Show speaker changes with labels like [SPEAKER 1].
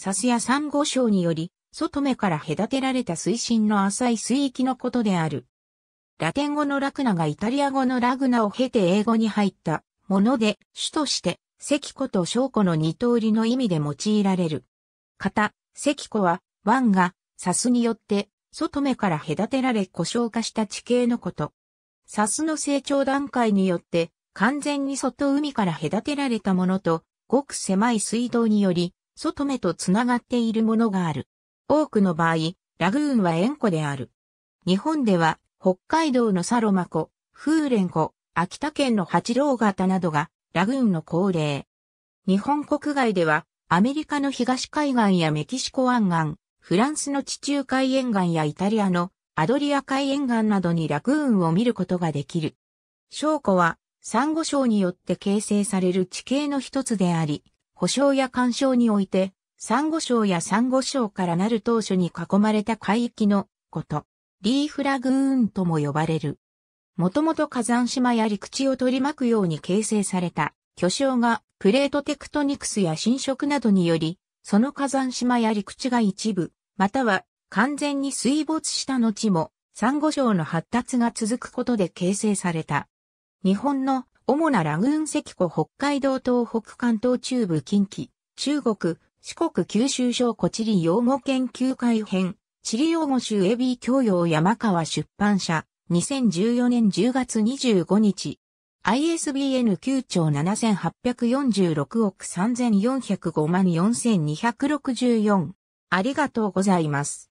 [SPEAKER 1] スや珊瑚礁により、外目から隔てられた水深の浅い水域のことである。ラテン語のラクナがイタリア語のラグナを経て英語に入ったもので、主として、石湖とウ湖の二通りの意味で用いられる。セ石湖は、湾が、サスによって、外目から隔てられ故障化した地形のこと。サスの成長段階によって、完全に外海から隔てられたものと、ごく狭い水道により、外目とつながっているものがある。多くの場合、ラグーンは塩湖である。日本では、北海道のサロマ湖、風蓮湖、秋田県の八郎潟などが、ラグーンの恒例。日本国外では、アメリカの東海岸やメキシコ湾岸、フランスの地中海沿岸やイタリアのアドリア海沿岸などにラグーンを見ることができる。証湖は、サンゴ礁によって形成される地形の一つであり、保障や干渉において、珊瑚礁や珊瑚礁からなる当初に囲まれた海域のこと、リーフラグーンとも呼ばれる。もともと火山島や陸地を取り巻くように形成された巨礁がプレートテクトニクスや侵食などにより、その火山島や陸地が一部、または完全に水没した後も、珊瑚礁の発達が続くことで形成された。日本の主なラグーン石湖北海道東北関東中部近畿、中国、四国九州省湖地理用語研究会編、地理用語集ビー教養山川出版社、2014年10月25日。ISBN 9兆7846億3405万4264。ありがとうございます。